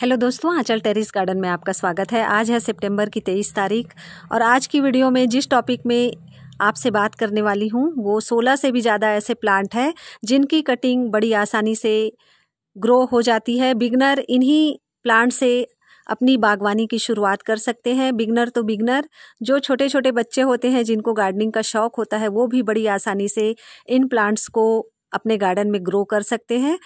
hello दोस्तों आंचल terrace garden में आपका स्वागत है आज है सितंबर की तेईस तारीख और आज की वीडियो में जिस टॉपिक में आपसे बात करने वाली हूँ वो सोलह से भी ज़्यादा ऐसे प्लांट हैं जिनकी कटिंग बड़ी आसानी से ग्रो हो जाती है बिगनर इन्हीं प्लांट से अपनी बागवानी की शुरुआत कर सकते हैं बिगनर तो बिगनर जो छोटे छोटे बच्चे होते हैं जिनको गार्डनिंग का शौक़ होता है वो भी बड़ी आसानी से इन प्लांट्स को अपने गार्डन में ग्रो कर सकते हैं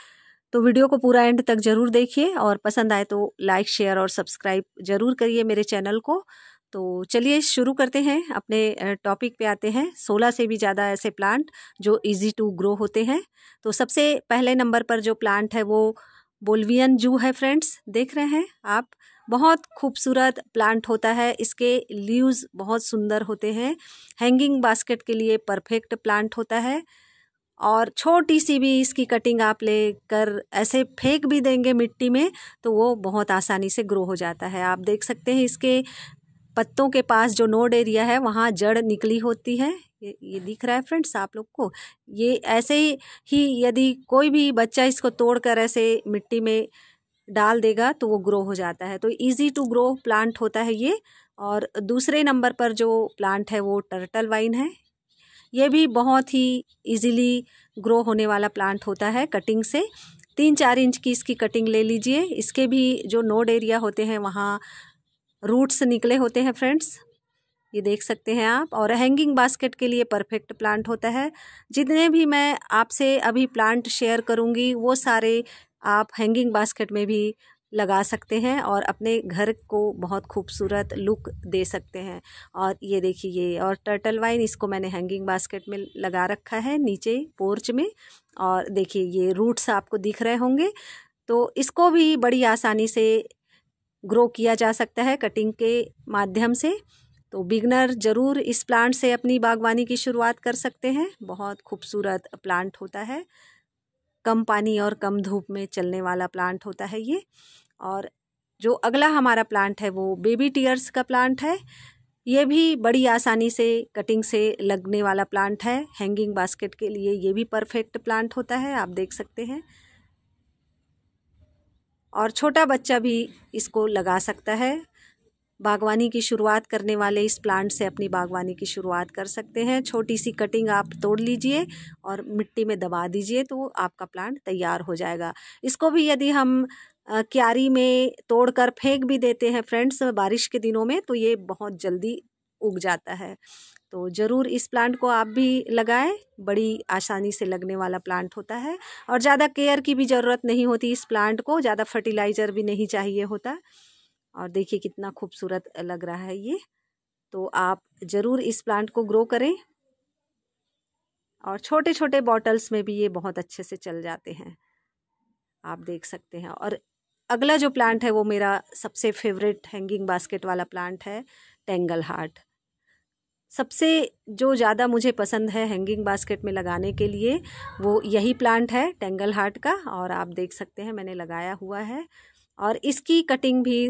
तो वीडियो को पूरा एंड तक ज़रूर देखिए और पसंद आए तो लाइक शेयर और सब्सक्राइब ज़रूर करिए मेरे चैनल को तो चलिए शुरू करते हैं अपने टॉपिक पे आते हैं सोलह से भी ज़्यादा ऐसे प्लांट जो इजी टू ग्रो होते हैं तो सबसे पहले नंबर पर जो प्लांट है वो बोलवियन जू है फ्रेंड्स देख रहे हैं आप बहुत खूबसूरत प्लांट होता है इसके लीव्स बहुत सुंदर होते हैं हैंगिंग बास्केट के लिए परफेक्ट प्लांट होता है और छोटी सी भी इसकी कटिंग आप ले कर ऐसे फेंक भी देंगे मिट्टी में तो वो बहुत आसानी से ग्रो हो जाता है आप देख सकते हैं इसके पत्तों के पास जो नोड एरिया है वहाँ जड़ निकली होती है ये, ये दिख रहा है फ्रेंड्स आप लोग को ये ऐसे ही यदि कोई भी बच्चा इसको तोड़कर ऐसे मिट्टी में डाल देगा तो वो ग्रो हो जाता है तो इजी टू ग्रो प्लांट होता है ये और दूसरे नंबर पर जो प्लांट है वो टर्टल वाइन है ये भी बहुत ही इजीली ग्रो होने वाला प्लांट होता है कटिंग से तीन चार इंच की इसकी कटिंग ले लीजिए इसके भी जो नोड एरिया होते हैं वहाँ रूट्स निकले होते हैं फ्रेंड्स ये देख सकते हैं आप और हैंगिंग बास्केट के लिए परफेक्ट प्लांट होता है जितने भी मैं आपसे अभी प्लांट शेयर करूँगी वो सारे आप हैंगिंग बास्केट में भी लगा सकते हैं और अपने घर को बहुत खूबसूरत लुक दे सकते हैं और ये देखिए ये और टर्टल वाइन इसको मैंने हैंगिंग बास्केट में लगा रखा है नीचे पोर्च में और देखिए ये रूट्स आपको दिख रहे होंगे तो इसको भी बड़ी आसानी से ग्रो किया जा सकता है कटिंग के माध्यम से तो बिगनर ज़रूर इस प्लांट से अपनी बागवानी की शुरुआत कर सकते हैं बहुत खूबसूरत प्लांट होता है कम पानी और कम धूप में चलने वाला प्लांट होता है ये और जो अगला हमारा प्लांट है वो बेबी टीयर्स का प्लांट है ये भी बड़ी आसानी से कटिंग से लगने वाला प्लांट है हैंगिंग बास्केट के लिए ये भी परफेक्ट प्लांट होता है आप देख सकते हैं और छोटा बच्चा भी इसको लगा सकता है बागवानी की शुरुआत करने वाले इस प्लांट से अपनी बागवानी की शुरुआत कर सकते हैं छोटी सी कटिंग आप तोड़ लीजिए और मिट्टी में दबा दीजिए तो आपका प्लांट तैयार हो जाएगा इसको भी यदि हम क्यारी में तोड़कर फेंक भी देते हैं फ्रेंड्स बारिश के दिनों में तो ये बहुत जल्दी उग जाता है तो ज़रूर इस प्लांट को आप भी लगाएं बड़ी आसानी से लगने वाला प्लांट होता है और ज़्यादा केयर की भी ज़रूरत नहीं होती इस प्लांट को ज़्यादा फर्टिलाइज़र भी नहीं चाहिए होता और देखिए कितना खूबसूरत लग रहा है ये तो आप ज़रूर इस प्लांट को ग्रो करें और छोटे छोटे बॉटल्स में भी ये बहुत अच्छे से चल जाते हैं आप देख सकते हैं और अगला जो प्लांट है वो मेरा सबसे फेवरेट हैंगिंग बास्केट वाला प्लांट है टेंगल हार्ट सबसे जो ज़्यादा मुझे पसंद है हैंगिंग बास्केट में लगाने के लिए वो यही प्लांट है टेंगल हार्ट का और आप देख सकते हैं मैंने लगाया हुआ है और इसकी कटिंग भी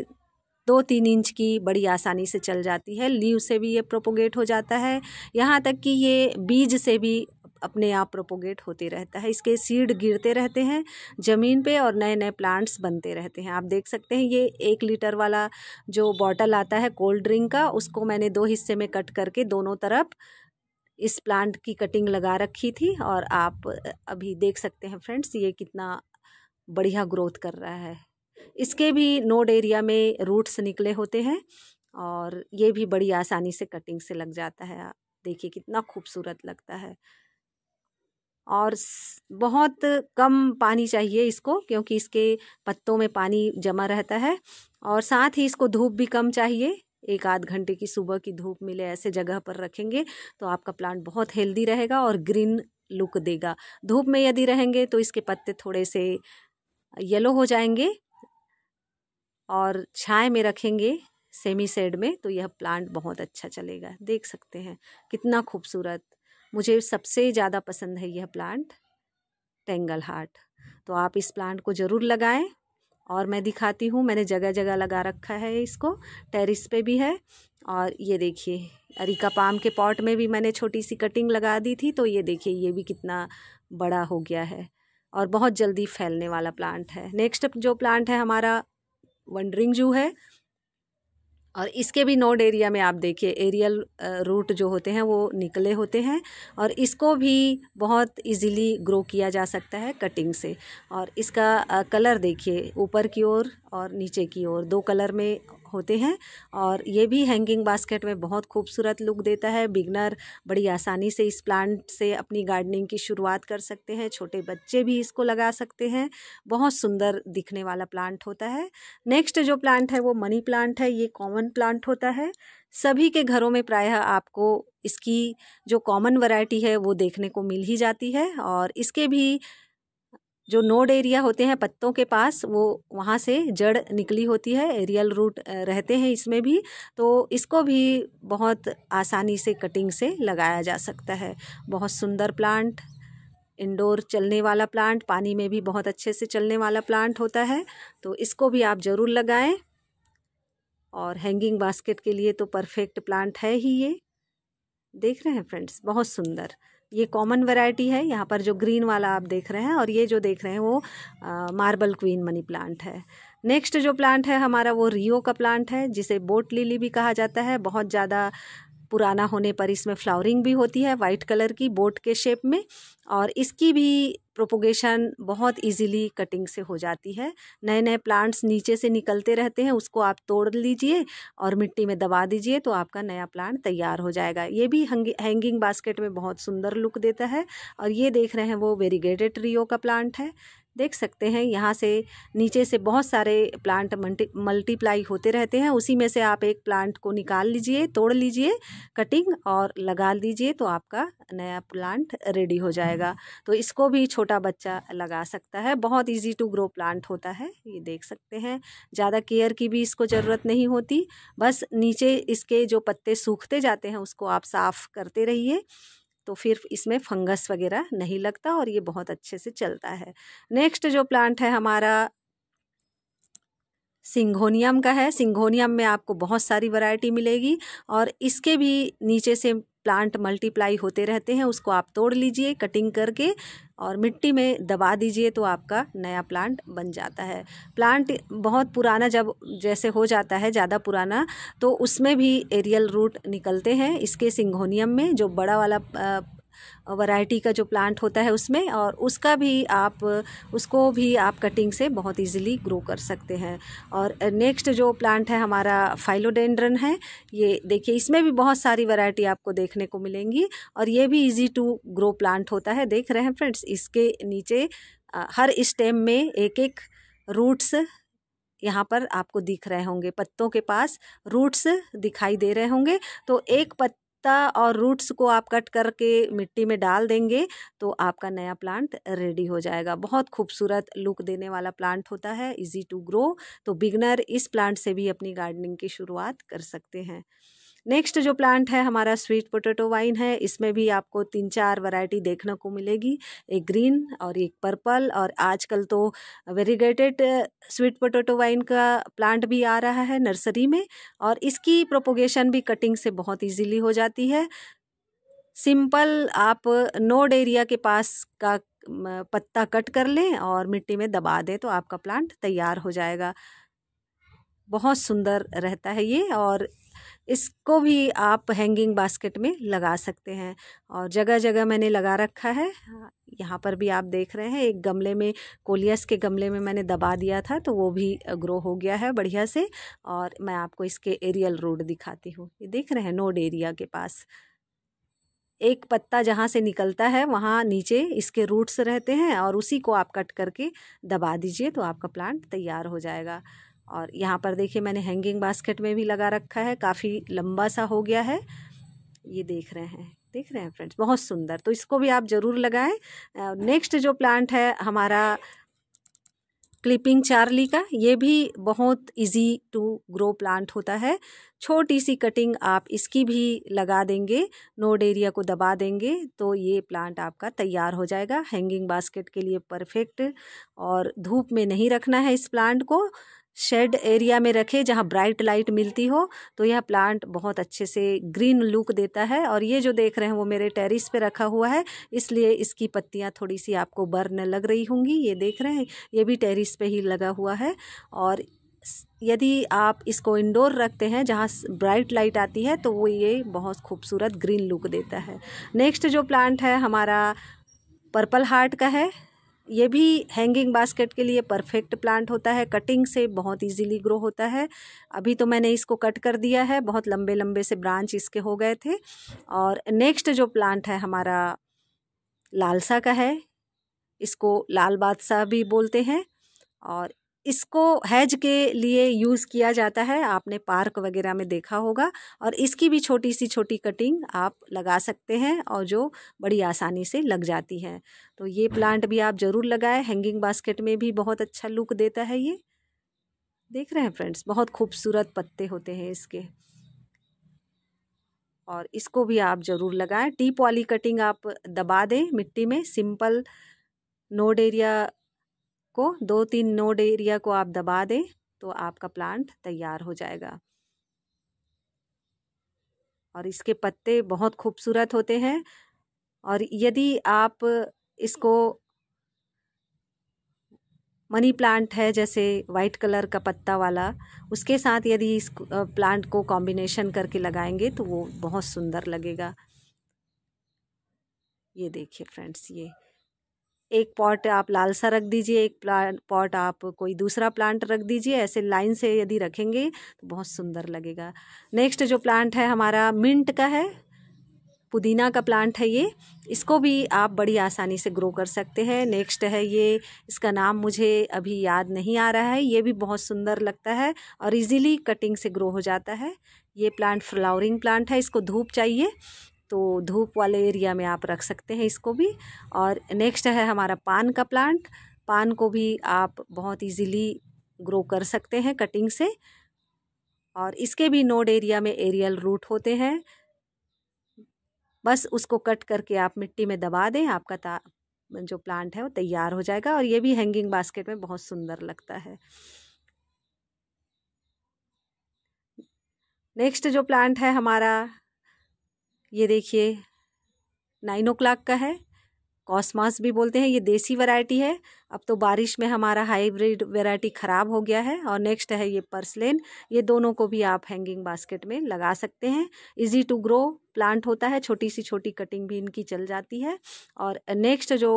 दो तीन इंच की बड़ी आसानी से चल जाती है लीव से भी ये प्रोपोगेट हो जाता है यहाँ तक कि ये बीज से भी अपने आप प्रोपोगेट होते रहता है इसके सीड गिरते रहते हैं ज़मीन पे और नए नए प्लांट्स बनते रहते हैं आप देख सकते हैं ये एक लीटर वाला जो बॉटल आता है कोल्ड ड्रिंक का उसको मैंने दो हिस्से में कट करके दोनों तरफ इस प्लांट की कटिंग लगा रखी थी और आप अभी देख सकते हैं फ्रेंड्स ये कितना बढ़िया ग्रोथ कर रहा है इसके भी नोड एरिया में रूट्स निकले होते हैं और ये भी बड़ी आसानी से कटिंग से लग जाता है देखिए कितना खूबसूरत लगता है और बहुत कम पानी चाहिए इसको क्योंकि इसके पत्तों में पानी जमा रहता है और साथ ही इसको धूप भी कम चाहिए एक आध घंटे की सुबह की धूप मिले ऐसे जगह पर रखेंगे तो आपका प्लांट बहुत हेल्दी रहेगा और ग्रीन लुक देगा धूप में यदि रहेंगे तो इसके पत्ते थोड़े से येलो हो जाएंगे और छाए में रखेंगे सेमी सेड में तो यह प्लांट बहुत अच्छा चलेगा देख सकते हैं कितना खूबसूरत मुझे सबसे ज़्यादा पसंद है यह प्लांट टेंगल हार्ट तो आप इस प्लांट को ज़रूर लगाएं और मैं दिखाती हूँ मैंने जगह जगह लगा रखा है इसको टेरिस पे भी है और ये देखिए अरिका पाम के पॉट में भी मैंने छोटी सी कटिंग लगा दी थी तो ये देखिए ये भी कितना बड़ा हो गया है और बहुत जल्दी फैलने वाला प्लांट है नेक्स्ट जो प्लांट है हमारा वंडरिंग जू है और इसके भी नोड एरिया में आप देखिए एरियल रूट जो होते हैं वो निकले होते हैं और इसको भी बहुत इजीली ग्रो किया जा सकता है कटिंग से और इसका कलर देखिए ऊपर की ओर और, और नीचे की ओर दो कलर में होते हैं और ये भी हैंगिंग बास्केट में बहुत खूबसूरत लुक देता है बिगनर बड़ी आसानी से इस प्लांट से अपनी गार्डनिंग की शुरुआत कर सकते हैं छोटे बच्चे भी इसको लगा सकते हैं बहुत सुंदर दिखने वाला प्लांट होता है नेक्स्ट जो प्लांट है वो मनी प्लांट है ये कॉमन प्लांट होता है सभी के घरों में प्रायः आपको इसकी जो कॉमन वैरायटी है वो देखने को मिल ही जाती है और इसके भी जो नोड एरिया होते हैं पत्तों के पास वो वहाँ से जड़ निकली होती है एरियल रूट रहते हैं इसमें भी तो इसको भी बहुत आसानी से कटिंग से लगाया जा सकता है बहुत सुंदर प्लांट इंडोर चलने वाला प्लांट पानी में भी बहुत अच्छे से चलने वाला प्लांट होता है तो इसको भी आप ज़रूर लगाएं और हैंगिंग बास्केट के लिए तो परफेक्ट प्लांट है ही ये देख रहे हैं फ्रेंड्स बहुत सुंदर ये कॉमन वैरायटी है यहाँ पर जो ग्रीन वाला आप देख रहे हैं और ये जो देख रहे हैं वो मार्बल क्वीन मनी प्लांट है नेक्स्ट जो प्लांट है हमारा वो रियो का प्लांट है जिसे बोट लिली भी कहा जाता है बहुत ज़्यादा पुराना होने पर इसमें फ्लावरिंग भी होती है वाइट कलर की बोट के शेप में और इसकी भी प्रोपोगेशन बहुत इजीली कटिंग से हो जाती है नए नए प्लांट्स नीचे से निकलते रहते हैं उसको आप तोड़ लीजिए और मिट्टी में दबा दीजिए तो आपका नया प्लांट तैयार हो जाएगा ये भी हैंगिंग बास्केट में बहुत सुंदर लुक देता है और ये देख रहे हैं वो वेरीगेटेड ट्रियो का प्लांट है देख सकते हैं यहाँ से नीचे से बहुत सारे प्लांट मल्टीप्लाई होते रहते हैं उसी में से आप एक प्लांट को निकाल लीजिए तोड़ लीजिए कटिंग और लगा दीजिए तो आपका नया प्लांट रेडी हो जाएगा तो इसको भी छोटा बच्चा लगा सकता है बहुत ईजी टू ग्रो प्लांट होता है ये देख सकते हैं ज़्यादा केयर की भी इसको ज़रूरत नहीं होती बस नीचे इसके जो पत्ते सूखते जाते हैं उसको आप साफ़ करते रहिए तो फिर इसमें फंगस वगैरह नहीं लगता और ये बहुत अच्छे से चलता है नेक्स्ट जो प्लांट है हमारा सिंघोनियम का है सिंघोनियम में आपको बहुत सारी वैरायटी मिलेगी और इसके भी नीचे से प्लांट मल्टीप्लाई होते रहते हैं उसको आप तोड़ लीजिए कटिंग करके और मिट्टी में दबा दीजिए तो आपका नया प्लांट बन जाता है प्लांट बहुत पुराना जब जैसे हो जाता है ज़्यादा पुराना तो उसमें भी एरियल रूट निकलते हैं इसके सिंघोनियम में जो बड़ा वाला वैरायटी का जो प्लांट होता है उसमें और उसका भी आप उसको भी आप कटिंग से बहुत इजीली ग्रो कर सकते हैं और नेक्स्ट जो प्लांट है हमारा फाइलोडेंड्रन है ये देखिए इसमें भी बहुत सारी वैरायटी आपको देखने को मिलेंगी और ये भी इजी टू ग्रो प्लांट होता है देख रहे हैं फ्रेंड्स इसके नीचे हर स्टेम में एक एक रूट्स यहाँ पर आपको दिख रहे होंगे पत्तों के पास रूट्स दिखाई दे रहे होंगे तो एक पत् पत्ता और रूट्स को आप कट करके मिट्टी में डाल देंगे तो आपका नया प्लांट रेडी हो जाएगा बहुत खूबसूरत लुक देने वाला प्लांट होता है इजी टू ग्रो तो बिगनर इस प्लांट से भी अपनी गार्डनिंग की शुरुआत कर सकते हैं नेक्स्ट जो प्लांट है हमारा स्वीट पोटैटो वाइन है इसमें भी आपको तीन चार वैरायटी देखने को मिलेगी एक ग्रीन और एक पर्पल और आजकल तो वेरीगेटेड स्वीट पोटैटो वाइन का प्लांट भी आ रहा है नर्सरी में और इसकी प्रोपोगेशन भी कटिंग से बहुत ईजीली हो जाती है सिंपल आप नोड एरिया के पास का पत्ता कट कर लें और मिट्टी में दबा दें तो आपका प्लांट तैयार हो जाएगा बहुत सुंदर रहता है ये और इसको भी आप हैंगिंग बास्केट में लगा सकते हैं और जगह जगह मैंने लगा रखा है हाँ, यहाँ पर भी आप देख रहे हैं एक गमले में कोलियस के गमले में मैंने दबा दिया था तो वो भी ग्रो हो गया है बढ़िया से और मैं आपको इसके एरियल रोड दिखाती हूँ ये देख रहे हैं नोड एरिया के पास एक पत्ता जहाँ से निकलता है वहाँ नीचे इसके रूट्स रहते हैं और उसी को आप कट करके दबा दीजिए तो आपका प्लांट तैयार हो जाएगा और यहाँ पर देखिए मैंने हैंगिंग बास्केट में भी लगा रखा है काफ़ी लंबा सा हो गया है ये देख रहे हैं देख रहे हैं फ्रेंड्स बहुत सुंदर तो इसको भी आप ज़रूर लगाएं नेक्स्ट जो प्लांट है हमारा क्लिपिंग चार्ली का ये भी बहुत इजी टू ग्रो प्लांट होता है छोटी सी कटिंग आप इसकी भी लगा देंगे नोड एरिया को दबा देंगे तो ये प्लांट आपका तैयार हो जाएगा हैंगिंग बास्केट के लिए परफेक्ट और धूप में नहीं रखना है इस प्लांट को शेड एरिया में रखें जहाँ ब्राइट लाइट मिलती हो तो यह प्लांट बहुत अच्छे से ग्रीन लुक देता है और ये जो देख रहे हैं वो मेरे टेरिस पे रखा हुआ है इसलिए इसकी पत्तियाँ थोड़ी सी आपको बर्न लग रही होंगी ये देख रहे हैं ये भी टेरिस पे ही लगा हुआ है और यदि आप इसको इंडोर रखते हैं जहाँ ब्राइट लाइट आती है तो वो ये बहुत खूबसूरत ग्रीन लुक देता है नेक्स्ट जो प्लांट है हमारा पर्पल हार्ट का है ये भी हैंगिंग बास्केट के लिए परफेक्ट प्लांट होता है कटिंग से बहुत इजीली ग्रो होता है अभी तो मैंने इसको कट कर दिया है बहुत लंबे लंबे से ब्रांच इसके हो गए थे और नेक्स्ट जो प्लांट है हमारा लालसा का है इसको लाल बादशाह भी बोलते हैं और इसको हैज के लिए यूज़ किया जाता है आपने पार्क वगैरह में देखा होगा और इसकी भी छोटी सी छोटी कटिंग आप लगा सकते हैं और जो बड़ी आसानी से लग जाती है तो ये प्लांट भी आप ज़रूर लगाएं हैंगिंग बास्केट में भी बहुत अच्छा लुक देता है ये देख रहे हैं फ्रेंड्स बहुत खूबसूरत पत्ते होते हैं इसके और इसको भी आप ज़रूर लगाएं टीप वाली कटिंग आप दबा दें मिट्टी में सिंपल नोड एरिया को दो तीन नोड एरिया को आप दबा दें तो आपका प्लांट तैयार हो जाएगा और इसके पत्ते बहुत खूबसूरत होते हैं और यदि आप इसको मनी प्लांट है जैसे वाइट कलर का पत्ता वाला उसके साथ यदि इस प्लांट को कॉम्बिनेशन करके लगाएंगे तो वो बहुत सुंदर लगेगा ये देखिए फ्रेंड्स ये एक पॉट आप लाल सा रख दीजिए एक पॉट आप कोई दूसरा प्लांट रख दीजिए ऐसे लाइन से यदि रखेंगे तो बहुत सुंदर लगेगा नेक्स्ट जो प्लांट है हमारा मिंट का है पुदीना का प्लांट है ये इसको भी आप बड़ी आसानी से ग्रो कर सकते हैं नेक्स्ट है ये इसका नाम मुझे अभी याद नहीं आ रहा है ये भी बहुत सुंदर लगता है और इजीली कटिंग से ग्रो हो जाता है ये प्लांट फ्लावरिंग प्लांट है इसको धूप चाहिए तो धूप वाले एरिया में आप रख सकते हैं इसको भी और नेक्स्ट है हमारा पान का प्लांट पान को भी आप बहुत इजीली ग्रो कर सकते हैं कटिंग से और इसके भी नोड एरिया में एरियल रूट होते हैं बस उसको कट करके आप मिट्टी में दबा दें आपका ता जो प्लांट है वो तैयार हो जाएगा और ये भी हैंगिंग बास्केट में बहुत सुंदर लगता है नेक्स्ट जो प्लांट है हमारा ये देखिए नाइन ओ क्लाक का है कॉस्मास भी बोलते हैं ये देसी वैरायटी है अब तो बारिश में हमारा हाइब्रिड वैरायटी ख़राब हो गया है और नेक्स्ट है ये पर्सलेन ये दोनों को भी आप हैंगिंग बास्केट में लगा सकते हैं इजी टू ग्रो प्लांट होता है छोटी सी छोटी कटिंग भी इनकी चल जाती है और नेक्स्ट जो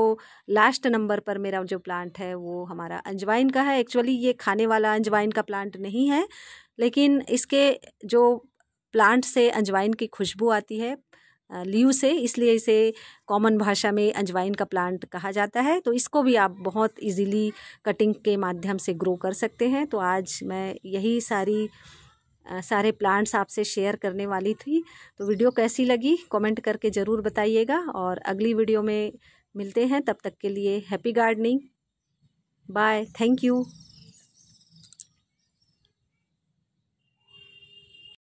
लास्ट नंबर पर मेरा जो प्लांट है वो हमारा अंजवाइन का है एक्चुअली ये खाने वाला अंजवाइन का प्लांट नहीं है लेकिन इसके जो प्लांट से अंजवाइन की खुशबू आती है लीव से इसलिए इसे कॉमन भाषा में अंजवाइन का प्लांट कहा जाता है तो इसको भी आप बहुत इजीली कटिंग के माध्यम से ग्रो कर सकते हैं तो आज मैं यही सारी सारे प्लांट्स आपसे शेयर करने वाली थी तो वीडियो कैसी लगी कमेंट करके ज़रूर बताइएगा और अगली वीडियो में मिलते हैं तब तक के लिए happy gardening bye thank you